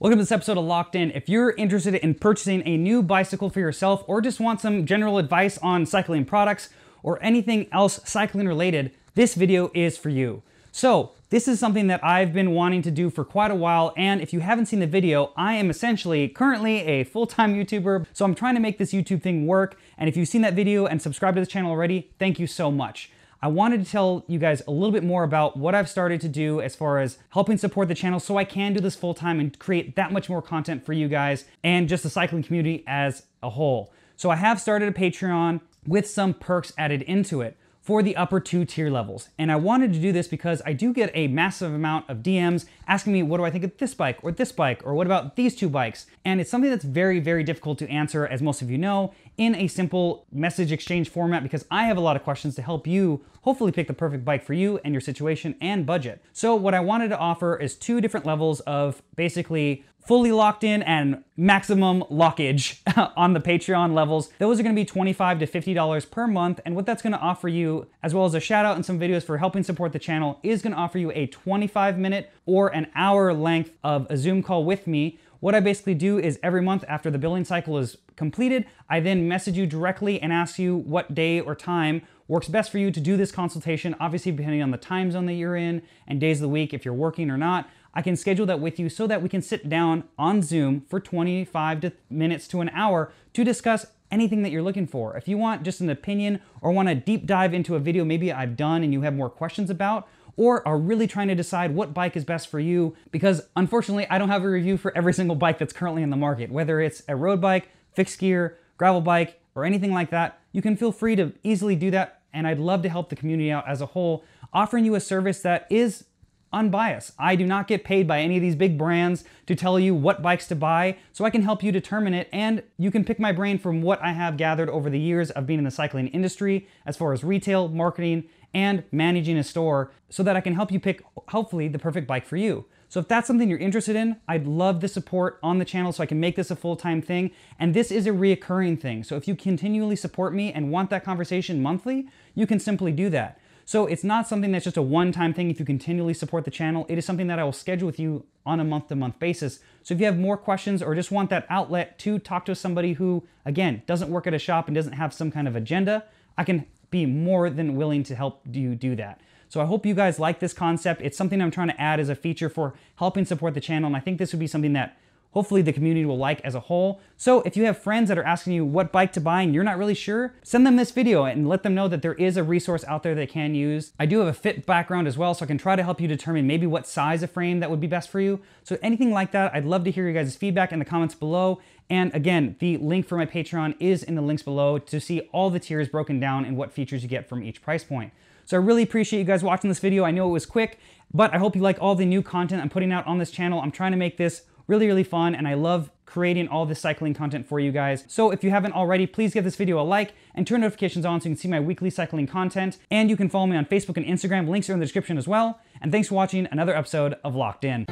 Welcome to this episode of Locked In. If you're interested in purchasing a new bicycle for yourself or just want some general advice on cycling products or anything else cycling related, this video is for you. So this is something that I've been wanting to do for quite a while and if you haven't seen the video, I am essentially currently a full-time YouTuber, so I'm trying to make this YouTube thing work and if you've seen that video and subscribed to this channel already, thank you so much. I wanted to tell you guys a little bit more about what I've started to do as far as helping support the channel so I can do this full time and create that much more content for you guys and just the cycling community as a whole. So I have started a Patreon with some perks added into it for the upper two tier levels. And I wanted to do this because I do get a massive amount of DMs asking me, what do I think of this bike or this bike, or what about these two bikes? And it's something that's very, very difficult to answer, as most of you know, in a simple message exchange format because I have a lot of questions to help you hopefully pick the perfect bike for you and your situation and budget. So what I wanted to offer is two different levels of basically fully locked in and maximum lockage on the Patreon levels. Those are gonna be $25 to $50 per month, and what that's gonna offer you, as well as a shout out and some videos for helping support the channel, is gonna offer you a 25 minute or an hour length of a Zoom call with me. What I basically do is every month after the billing cycle is completed, I then message you directly and ask you what day or time works best for you to do this consultation, obviously depending on the time zone that you're in and days of the week if you're working or not. I can schedule that with you so that we can sit down on Zoom for 25 to minutes to an hour to discuss anything that you're looking for. If you want just an opinion or want to deep dive into a video maybe I've done and you have more questions about, or are really trying to decide what bike is best for you, because unfortunately, I don't have a review for every single bike that's currently in the market, whether it's a road bike, fixed gear, gravel bike, or anything like that, you can feel free to easily do that. And I'd love to help the community out as a whole, offering you a service that is unbiased. I do not get paid by any of these big brands to tell you what bikes to buy, so I can help you determine it and you can pick my brain from what I have gathered over the years of being in the cycling industry as far as retail, marketing, and managing a store so that I can help you pick, hopefully, the perfect bike for you. So if that's something you're interested in, I'd love the support on the channel so I can make this a full-time thing. And this is a reoccurring thing. So if you continually support me and want that conversation monthly, you can simply do that. So it's not something that's just a one-time thing if you continually support the channel. It is something that I will schedule with you on a month-to-month -month basis. So if you have more questions or just want that outlet to talk to somebody who, again, doesn't work at a shop and doesn't have some kind of agenda, I can be more than willing to help you do that. So I hope you guys like this concept. It's something I'm trying to add as a feature for helping support the channel, and I think this would be something that Hopefully the community will like as a whole. So if you have friends that are asking you what bike to buy and you're not really sure, send them this video and let them know that there is a resource out there they can use. I do have a fit background as well, so I can try to help you determine maybe what size of frame that would be best for you. So anything like that, I'd love to hear your guys' feedback in the comments below. And again, the link for my Patreon is in the links below to see all the tiers broken down and what features you get from each price point. So I really appreciate you guys watching this video. I know it was quick, but I hope you like all the new content I'm putting out on this channel. I'm trying to make this Really, really fun, and I love creating all this cycling content for you guys. So if you haven't already, please give this video a like and turn notifications on so you can see my weekly cycling content. And you can follow me on Facebook and Instagram. Links are in the description as well. And thanks for watching another episode of Locked In.